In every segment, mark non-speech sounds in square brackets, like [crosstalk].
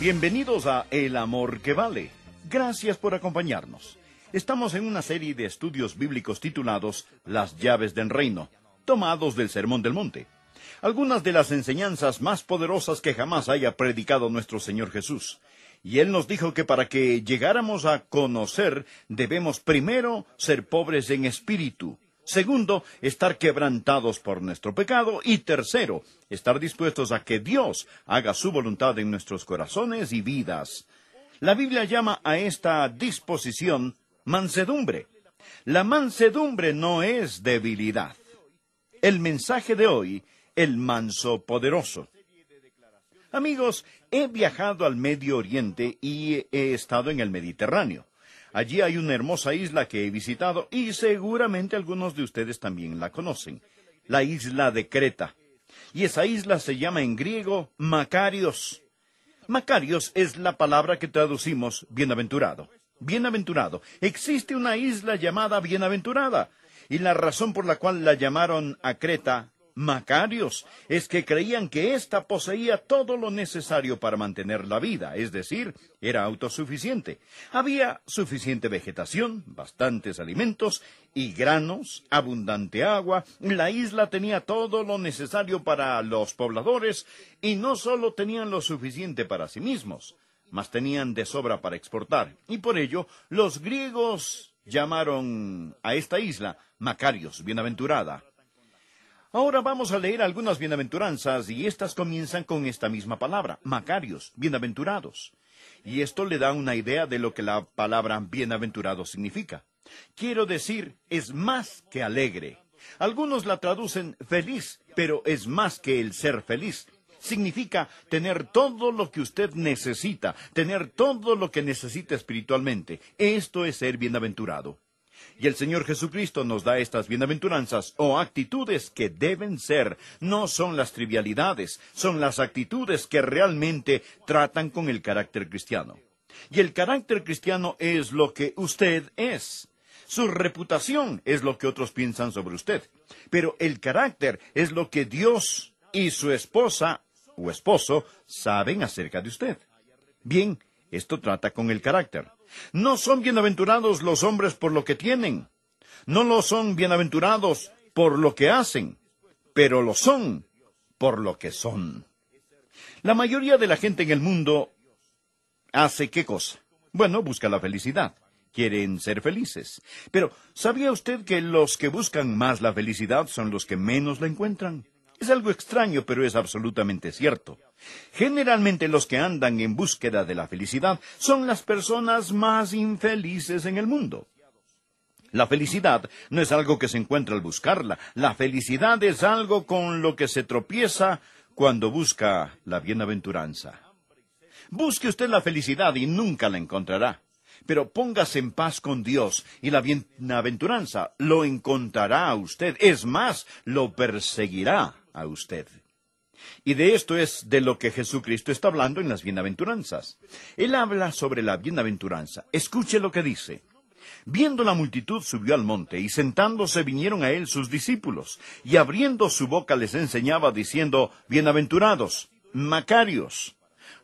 Bienvenidos a El Amor que Vale. Gracias por acompañarnos. Estamos en una serie de estudios bíblicos titulados Las llaves del reino, tomados del Sermón del Monte. Algunas de las enseñanzas más poderosas que jamás haya predicado nuestro Señor Jesús. Y Él nos dijo que para que llegáramos a conocer debemos primero ser pobres en espíritu, Segundo, estar quebrantados por nuestro pecado. Y tercero, estar dispuestos a que Dios haga su voluntad en nuestros corazones y vidas. La Biblia llama a esta disposición mansedumbre. La mansedumbre no es debilidad. El mensaje de hoy, el manso poderoso. Amigos, he viajado al Medio Oriente y he estado en el Mediterráneo. Allí hay una hermosa isla que he visitado y seguramente algunos de ustedes también la conocen, la isla de Creta. Y esa isla se llama en griego Macarios. Macarios es la palabra que traducimos bienaventurado. Bienaventurado. Existe una isla llamada Bienaventurada. Y la razón por la cual la llamaron a Creta Macarios es que creían que ésta poseía todo lo necesario para mantener la vida, es decir, era autosuficiente. Había suficiente vegetación, bastantes alimentos y granos, abundante agua, la isla tenía todo lo necesario para los pobladores y no solo tenían lo suficiente para sí mismos, mas tenían de sobra para exportar. Y por ello los griegos llamaron a esta isla Macarios, bienaventurada, Ahora vamos a leer algunas bienaventuranzas y estas comienzan con esta misma palabra, Macarios, bienaventurados. Y esto le da una idea de lo que la palabra bienaventurado significa. Quiero decir, es más que alegre. Algunos la traducen feliz, pero es más que el ser feliz. Significa tener todo lo que usted necesita, tener todo lo que necesita espiritualmente. Esto es ser bienaventurado. Y el Señor Jesucristo nos da estas bienaventuranzas o actitudes que deben ser. No son las trivialidades, son las actitudes que realmente tratan con el carácter cristiano. Y el carácter cristiano es lo que usted es. Su reputación es lo que otros piensan sobre usted. Pero el carácter es lo que Dios y su esposa o esposo saben acerca de usted. Bien, esto trata con el carácter. No son bienaventurados los hombres por lo que tienen. No lo son bienaventurados por lo que hacen, pero lo son por lo que son. La mayoría de la gente en el mundo hace qué cosa? Bueno, busca la felicidad. Quieren ser felices. Pero, ¿sabía usted que los que buscan más la felicidad son los que menos la encuentran? Es algo extraño, pero es absolutamente cierto. Generalmente los que andan en búsqueda de la felicidad son las personas más infelices en el mundo. La felicidad no es algo que se encuentra al buscarla. La felicidad es algo con lo que se tropieza cuando busca la bienaventuranza. Busque usted la felicidad y nunca la encontrará. Pero póngase en paz con Dios y la bienaventuranza lo encontrará a usted. Es más, lo perseguirá a usted. Y de esto es de lo que Jesucristo está hablando en las bienaventuranzas. Él habla sobre la bienaventuranza. Escuche lo que dice. Viendo la multitud subió al monte, y sentándose vinieron a él sus discípulos, y abriendo su boca les enseñaba, diciendo, Bienaventurados, Macarios,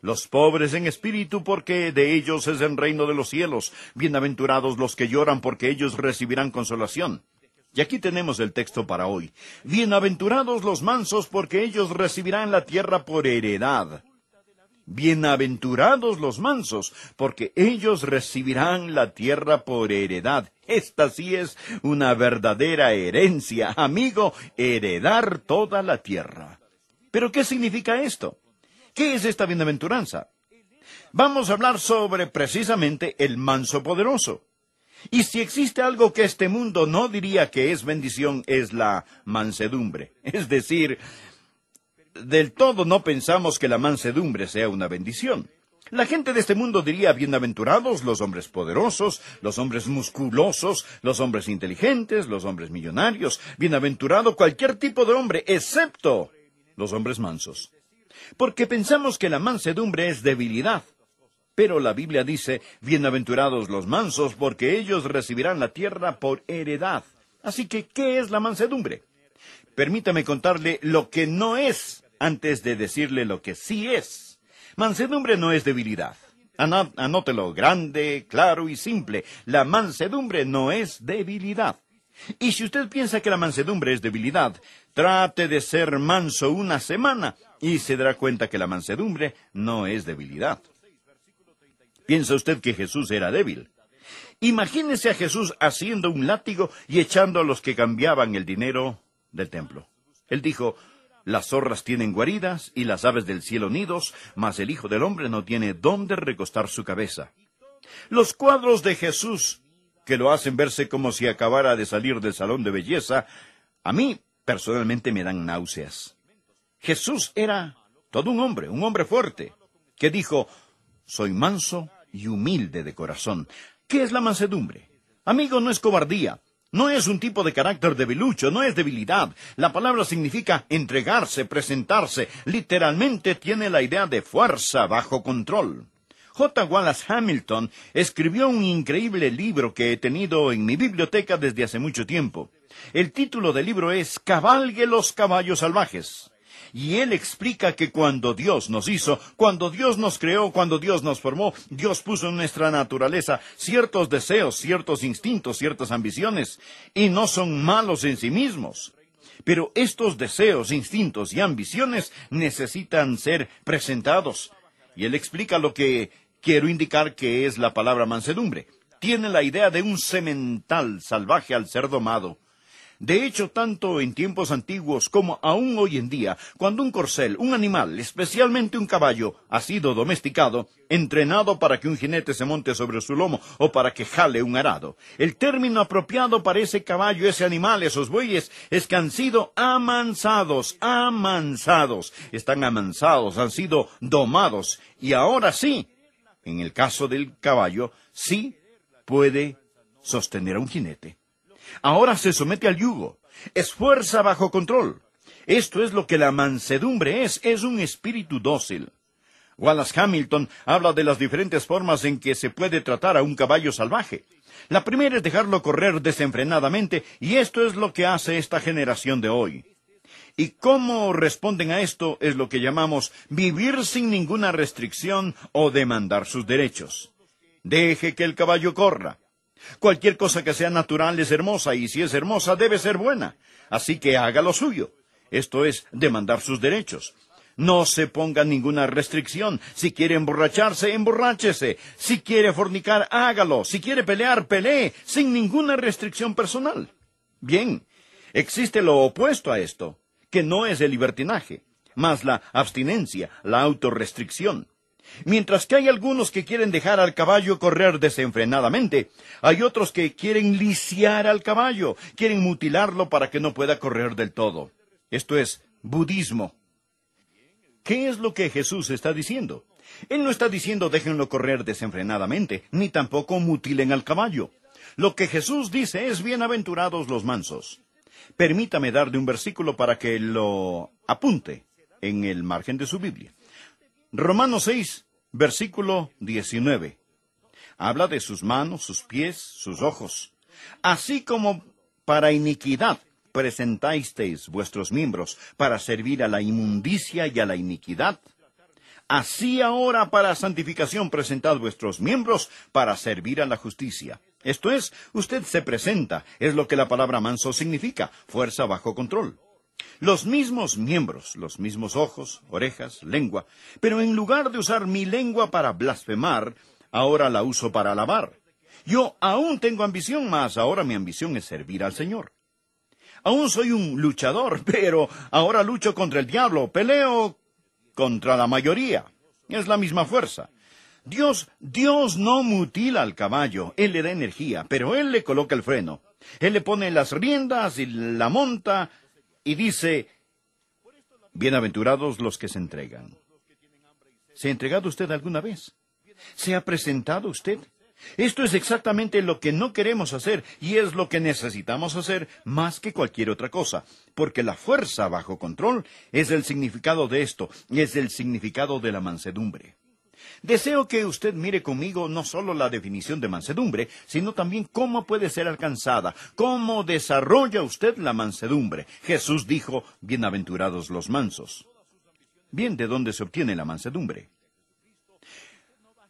los pobres en espíritu, porque de ellos es el reino de los cielos, bienaventurados los que lloran, porque ellos recibirán consolación. Y aquí tenemos el texto para hoy. Bienaventurados los mansos porque ellos recibirán la tierra por heredad. Bienaventurados los mansos, porque ellos recibirán la tierra por heredad. Esta sí es una verdadera herencia, amigo, heredar toda la tierra. Pero ¿qué significa esto? ¿Qué es esta bienaventuranza? Vamos a hablar sobre precisamente el manso poderoso. Y si existe algo que este mundo no diría que es bendición, es la mansedumbre. [laughs] Es decir, del todo no pensamos que la mansedumbre sea una bendición. La gente de este mundo diría bienaventurados los hombres poderosos, los hombres musculosos, los hombres inteligentes, los hombres millonarios, bienaventurado cualquier tipo de hombre, excepto los hombres mansos. Porque pensamos que la mansedumbre es debilidad, pero la Biblia dice, bienaventurados los mansos, porque ellos recibirán la tierra por heredad. Así que, ¿qué es la mansedumbre? Permítame contarle lo que no es antes de decirle lo que sí es. Mansedumbre no es debilidad. Anótelo grande, claro y simple. La mansedumbre no es debilidad. Y si usted piensa que la mansedumbre es debilidad, trate de ser manso una semana y se dará cuenta que la mansedumbre no es debilidad. ¿Piensa usted que Jesús era débil? Imagínese a Jesús haciendo un látigo y echando a los que cambiaban el dinero del templo. Él dijo, las zorras tienen guaridas y las aves del cielo nidos, mas el Hijo del Hombre no tiene dónde recostar su cabeza. Los cuadros de Jesús, que lo hacen verse como si acabara de salir del salón de belleza, a mí personalmente me dan náuseas. Jesús era todo un hombre, un hombre fuerte, que dijo, soy manso y humilde de corazón. ¿Qué es la mansedumbre? Amigo, no es cobardía. No es un tipo de carácter debilucho, no es debilidad. La palabra significa entregarse, presentarse. Literalmente tiene la idea de fuerza bajo control. J. Wallace Hamilton escribió un increíble libro que he tenido en mi biblioteca desde hace mucho tiempo. El título del libro es Cabalgue los caballos salvajes. Y él explica que cuando Dios nos hizo, cuando Dios nos creó, cuando Dios nos formó, Dios puso en nuestra naturaleza ciertos deseos, ciertos instintos, ciertas ambiciones, y no son malos en sí mismos. Pero estos deseos, instintos y ambiciones necesitan ser presentados. Y él explica lo que quiero indicar que es la palabra mansedumbre. Tiene la idea de un semental salvaje al ser domado. De hecho, tanto en tiempos antiguos como aún hoy en día, cuando un corcel, un animal, especialmente un caballo, ha sido domesticado, entrenado para que un jinete se monte sobre su lomo o para que jale un arado, el término apropiado para ese caballo, ese animal, esos bueyes, es que han sido amansados, amansados, están amansados, han sido domados, y ahora sí, en el caso del caballo, sí puede sostener a un jinete. Ahora se somete al yugo. Es fuerza bajo control. Esto es lo que la mansedumbre es, es un espíritu dócil. Wallace Hamilton habla de las diferentes formas en que se puede tratar a un caballo salvaje. La primera es dejarlo correr desenfrenadamente, y esto es lo que hace esta generación de hoy. Y cómo responden a esto es lo que llamamos vivir sin ninguna restricción o demandar sus derechos. Deje que el caballo corra. Cualquier cosa que sea natural es hermosa y si es hermosa debe ser buena. Así que haga lo suyo. Esto es demandar sus derechos. No se ponga ninguna restricción. Si quiere emborracharse, emborráchese. Si quiere fornicar, hágalo. Si quiere pelear, pelee, sin ninguna restricción personal. Bien, existe lo opuesto a esto, que no es el libertinaje, más la abstinencia, la autorrestricción. Mientras que hay algunos que quieren dejar al caballo correr desenfrenadamente, hay otros que quieren lisiar al caballo, quieren mutilarlo para que no pueda correr del todo. Esto es budismo. ¿Qué es lo que Jesús está diciendo? Él no está diciendo déjenlo correr desenfrenadamente, ni tampoco mutilen al caballo. Lo que Jesús dice es bienaventurados los mansos. Permítame darle un versículo para que lo apunte en el margen de su Biblia. Romanos 6, versículo 19. Habla de sus manos, sus pies, sus ojos. Así como para iniquidad presentasteis vuestros miembros para servir a la inmundicia y a la iniquidad, así ahora para santificación presentad vuestros miembros para servir a la justicia. Esto es, usted se presenta, es lo que la palabra manso significa, fuerza bajo control. Los mismos miembros, los mismos ojos, orejas, lengua, pero en lugar de usar mi lengua para blasfemar, ahora la uso para alabar. Yo aún tengo ambición, mas ahora mi ambición es servir al Señor. Aún soy un luchador, [laughs] pero ahora lucho contra el diablo, peleo contra la mayoría. Es la misma fuerza. Dios, Dios no mutila al caballo, Él le da energía, pero Él le coloca el freno. Él le pone las riendas y la monta, y dice, bienaventurados los que se entregan. ¿Se ha entregado usted alguna vez? ¿Se ha presentado usted? Esto es exactamente lo que no queremos hacer y es lo que necesitamos hacer más que cualquier otra cosa, porque la fuerza bajo control es el significado de esto, es el significado de la mansedumbre. Deseo que usted mire conmigo no solo la definición de mansedumbre, sino también cómo puede ser alcanzada, cómo desarrolla usted la mansedumbre. Jesús dijo, bienaventurados los mansos. Bien, ¿de dónde se obtiene la mansedumbre?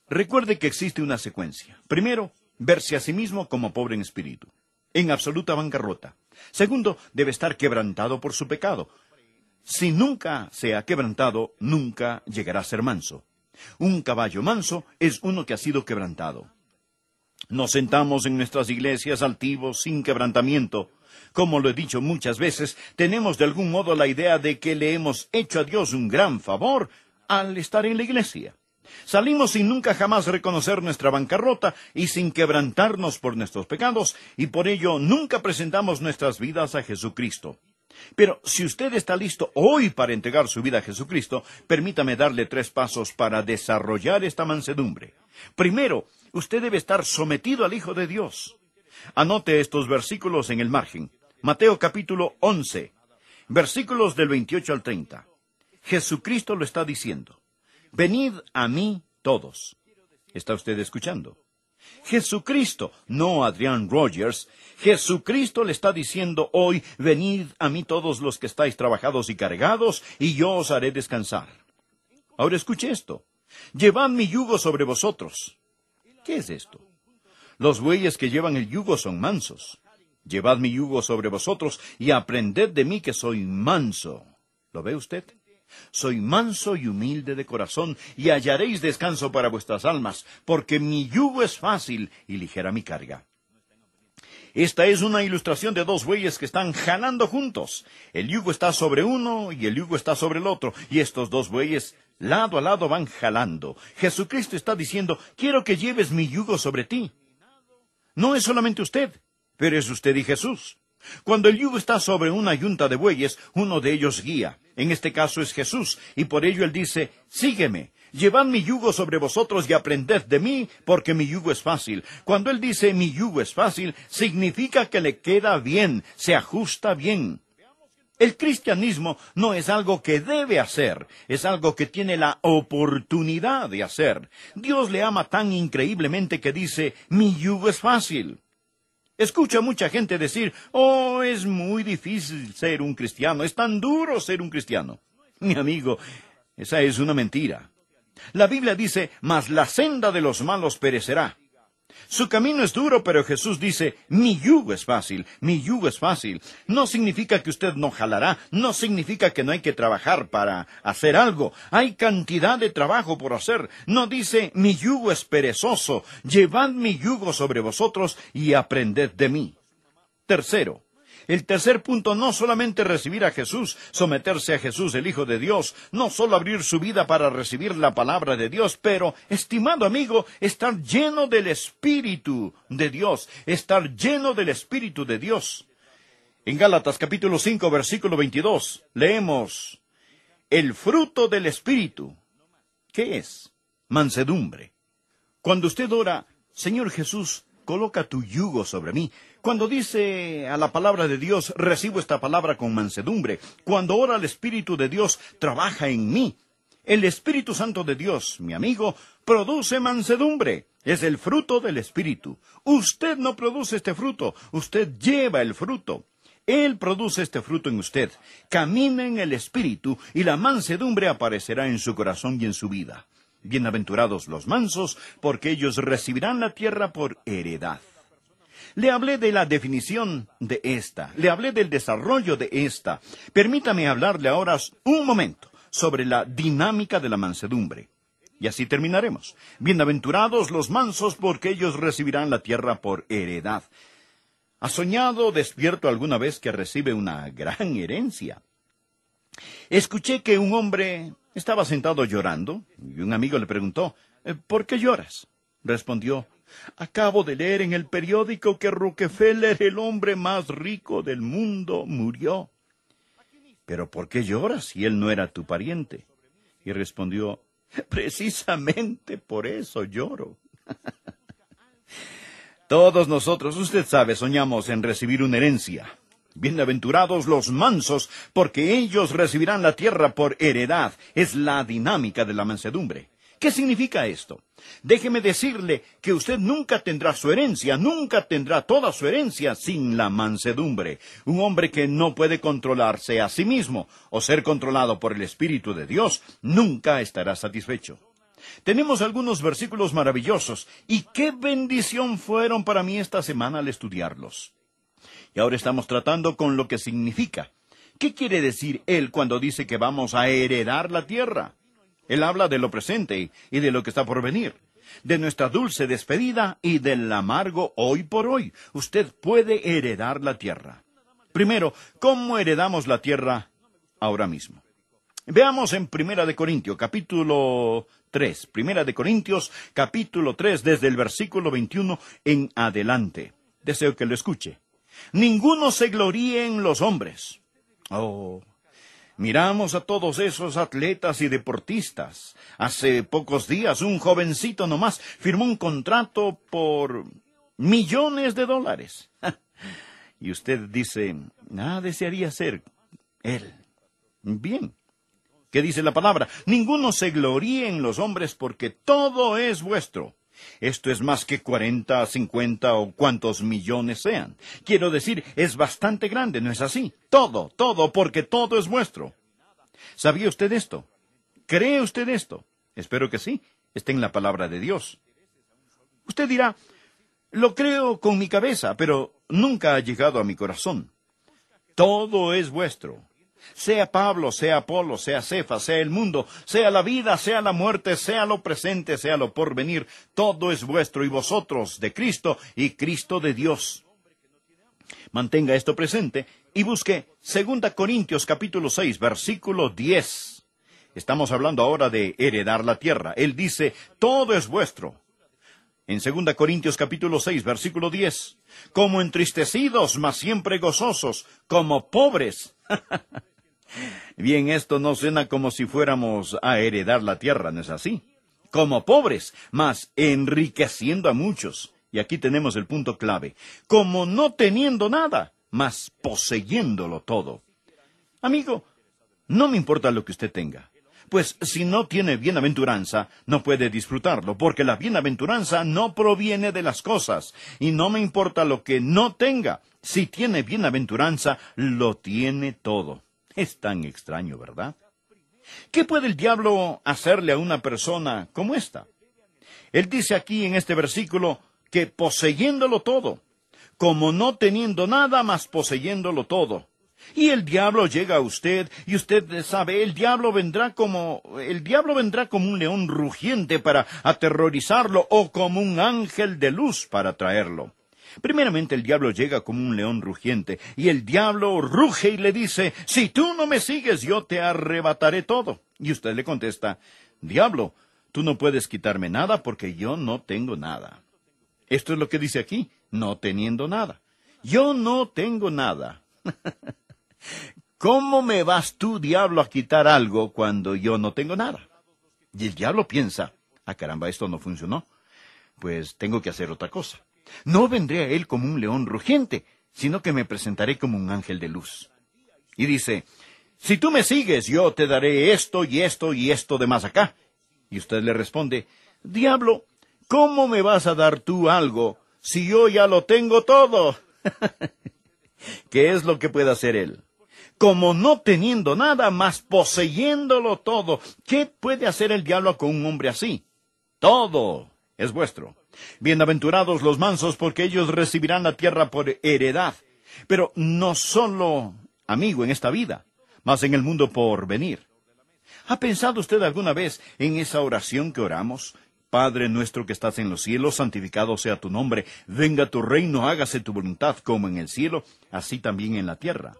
Recuerde que existe una secuencia. Primero, verse a sí mismo como pobre en espíritu, en absoluta bancarrota. Segundo, debe estar quebrantado por su pecado. Si nunca se ha quebrantado, nunca llegará a ser manso. Un caballo manso es uno que ha sido quebrantado. Nos sentamos en nuestras iglesias altivos, sin quebrantamiento. Como lo he dicho muchas veces, tenemos de algún modo la idea de que le hemos hecho a Dios un gran favor al estar en la iglesia. Salimos sin nunca jamás reconocer nuestra bancarrota y sin quebrantarnos por nuestros pecados, y por ello nunca presentamos nuestras vidas a Jesucristo. Pero si usted está listo hoy para entregar su vida a Jesucristo, permítame darle tres pasos para desarrollar esta mansedumbre. Primero, usted debe estar sometido al Hijo de Dios. Anote estos versículos en el margen. Mateo capítulo 11, versículos del 28 al 30. Jesucristo lo está diciendo. Venid a mí todos. ¿Está usted escuchando? Jesucristo, no Adrián Rogers, Jesucristo le está diciendo hoy, venid a mí todos los que estáis trabajados y cargados, y yo os haré descansar. Ahora escuche esto. Llevad mi yugo sobre vosotros. ¿Qué es esto? Los bueyes que llevan el yugo son mansos. Llevad mi yugo sobre vosotros y aprended de mí que soy manso. ¿Lo ve usted? Soy manso y humilde de corazón, y hallaréis descanso para vuestras almas, porque mi yugo es fácil y ligera mi carga. Esta es una ilustración de dos bueyes que están jalando juntos. El yugo está sobre uno y el yugo está sobre el otro, y estos dos bueyes lado a lado van jalando. Jesucristo está diciendo, quiero que lleves mi yugo sobre ti. No es solamente usted, pero es usted y Jesús. Cuando el yugo está sobre una yunta de bueyes, uno de ellos guía. En este caso es Jesús, y por ello él dice, sígueme, llevad mi yugo sobre vosotros y aprended de mí, porque mi yugo es fácil. Cuando él dice mi yugo es fácil, significa que le queda bien, se ajusta bien. El cristianismo no es algo que debe hacer, es algo que tiene la oportunidad de hacer. Dios le ama tan increíblemente que dice, mi yugo es fácil. Escucho a mucha gente decir, oh, es muy difícil ser un cristiano, es tan duro ser un cristiano. Mi amigo, esa es una mentira. La Biblia dice, mas la senda de los malos perecerá. Su camino es duro, pero Jesús dice, mi yugo es fácil, mi yugo es fácil. No significa que usted no jalará, no significa que no hay que trabajar para hacer algo. Hay cantidad de trabajo por hacer. No dice, mi yugo es perezoso, llevad mi yugo sobre vosotros y aprended de mí. Tercero, el tercer punto, no solamente recibir a Jesús, someterse a Jesús, el Hijo de Dios, no solo abrir su vida para recibir la palabra de Dios, pero, estimado amigo, estar lleno del Espíritu de Dios, estar lleno del Espíritu de Dios. En Gálatas capítulo 5, versículo 22, leemos, el fruto del Espíritu. ¿Qué es? Mansedumbre. Cuando usted ora, Señor Jesús, coloca tu yugo sobre mí. Cuando dice a la palabra de Dios, recibo esta palabra con mansedumbre. Cuando ora el Espíritu de Dios, trabaja en mí. El Espíritu Santo de Dios, mi amigo, produce mansedumbre. Es el fruto del Espíritu. Usted no produce este fruto, usted lleva el fruto. Él produce este fruto en usted. Camina en el Espíritu y la mansedumbre aparecerá en su corazón y en su vida. Bienaventurados los mansos, porque ellos recibirán la tierra por heredad. Le hablé de la definición de esta, le hablé del desarrollo de esta. Permítame hablarle ahora un momento sobre la dinámica de la mansedumbre. Y así terminaremos. Bienaventurados los mansos, porque ellos recibirán la tierra por heredad. ¿Ha soñado despierto alguna vez que recibe una gran herencia? Escuché que un hombre estaba sentado llorando y un amigo le preguntó, eh, ¿por qué lloras? Respondió, acabo de leer en el periódico que Rockefeller, el hombre más rico del mundo, murió. Pero ¿por qué lloras si él no era tu pariente? Y respondió, precisamente por eso lloro. [laughs] Todos nosotros, usted sabe, soñamos en recibir una herencia. Bienaventurados los mansos, porque ellos recibirán la tierra por heredad. Es la dinámica de la mansedumbre. ¿Qué significa esto? Déjeme decirle que usted nunca tendrá su herencia, nunca tendrá toda su herencia sin la mansedumbre. Un hombre que no puede controlarse a sí mismo o ser controlado por el Espíritu de Dios nunca estará satisfecho. Tenemos algunos versículos maravillosos y qué bendición fueron para mí esta semana al estudiarlos. Y ahora estamos tratando con lo que significa. ¿Qué quiere decir él cuando dice que vamos a heredar la tierra? Él habla de lo presente y de lo que está por venir, de nuestra dulce despedida y del amargo hoy por hoy. Usted puede heredar la tierra. Primero, ¿cómo heredamos la tierra ahora mismo? Veamos en Primera de Corintios, capítulo 3. Primera de Corintios, capítulo 3, desde el versículo 21 en adelante. Deseo que lo escuche. Ninguno se gloríe en los hombres. Oh, miramos a todos esos atletas y deportistas. Hace pocos días un jovencito nomás firmó un contrato por millones de dólares. [laughs] y usted dice, ah, desearía ser él. Bien. ¿Qué dice la palabra? Ninguno se gloríe en los hombres porque todo es vuestro. Esto es más que 40, 50 o cuantos millones sean. Quiero decir, es bastante grande, ¿no es así? Todo, todo, porque todo es vuestro. ¿Sabía usted esto? ¿Cree usted esto? Espero que sí. Está en la palabra de Dios. Usted dirá, lo creo con mi cabeza, pero nunca ha llegado a mi corazón. Todo es vuestro. Sea Pablo, sea Apolo, sea Cefa, sea el mundo, sea la vida, sea la muerte, sea lo presente, sea lo porvenir, todo es vuestro y vosotros de Cristo y Cristo de Dios. Mantenga esto presente y busque 2 Corintios capítulo 6 versículo 10. Estamos hablando ahora de heredar la tierra. Él dice, todo es vuestro. En 2 Corintios capítulo 6, versículo 10, como entristecidos, mas siempre gozosos, como pobres. [laughs] Bien, esto no suena como si fuéramos a heredar la tierra, ¿no es así? Como pobres, mas enriqueciendo a muchos. Y aquí tenemos el punto clave. Como no teniendo nada, mas poseyéndolo todo. Amigo, no me importa lo que usted tenga pues si no tiene bienaventuranza, no puede disfrutarlo, porque la bienaventuranza no proviene de las cosas, y no me importa lo que no tenga, si tiene bienaventuranza, lo tiene todo. Es tan extraño, ¿verdad? ¿Qué puede el diablo hacerle a una persona como esta? Él dice aquí en este versículo que poseyéndolo todo, como no teniendo nada mas poseyéndolo todo, y el diablo llega a usted, y usted sabe, el diablo vendrá como el diablo vendrá como un león rugiente para aterrorizarlo, o como un ángel de luz para traerlo. Primeramente el diablo llega como un león rugiente, y el diablo ruge y le dice Si tú no me sigues, yo te arrebataré todo. Y usted le contesta Diablo, tú no puedes quitarme nada porque yo no tengo nada. Esto es lo que dice aquí, no teniendo nada. Yo no tengo nada. [laughs] ¿Cómo me vas tú, diablo, a quitar algo cuando yo no tengo nada? Y el diablo piensa, ah caramba, esto no funcionó. Pues tengo que hacer otra cosa. No vendré a él como un león rugiente, sino que me presentaré como un ángel de luz. Y dice, si tú me sigues, yo te daré esto y esto y esto de más acá. Y usted le responde, Diablo, ¿cómo me vas a dar tú algo si yo ya lo tengo todo? [laughs] ¿Qué es lo que puede hacer él? como no teniendo nada, mas poseyéndolo todo. ¿Qué puede hacer el diablo con un hombre así? Todo es vuestro. Bienaventurados los mansos, porque ellos recibirán la tierra por heredad. Pero no solo amigo en esta vida, mas en el mundo por venir. ¿Ha pensado usted alguna vez en esa oración que oramos? Padre nuestro que estás en los cielos, santificado sea tu nombre, venga tu reino, hágase tu voluntad como en el cielo, así también en la tierra.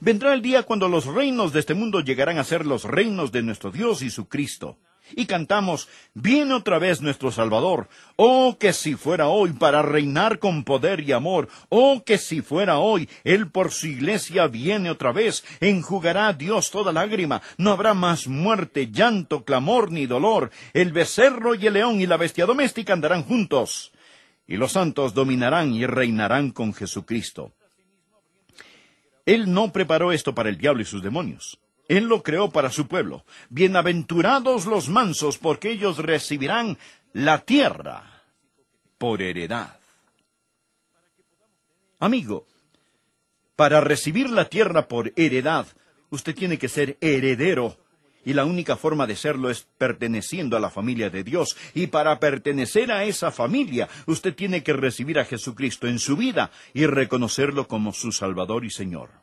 Vendrá el día cuando los reinos de este mundo llegarán a ser los reinos de nuestro Dios y su Cristo. Y cantamos, viene otra vez nuestro Salvador. Oh, que si fuera hoy para reinar con poder y amor. Oh, que si fuera hoy, Él por su iglesia viene otra vez. Enjugará a Dios toda lágrima. No habrá más muerte, llanto, clamor ni dolor. El becerro y el león y la bestia doméstica andarán juntos. Y los santos dominarán y reinarán con Jesucristo. Él no preparó esto para el diablo y sus demonios. Él lo creó para su pueblo. Bienaventurados los mansos, porque ellos recibirán la tierra por heredad. Amigo, para recibir la tierra por heredad, usted tiene que ser heredero y la única forma de serlo es perteneciendo a la familia de Dios. Y para pertenecer a esa familia, usted tiene que recibir a Jesucristo en su vida y reconocerlo como su Salvador y Señor.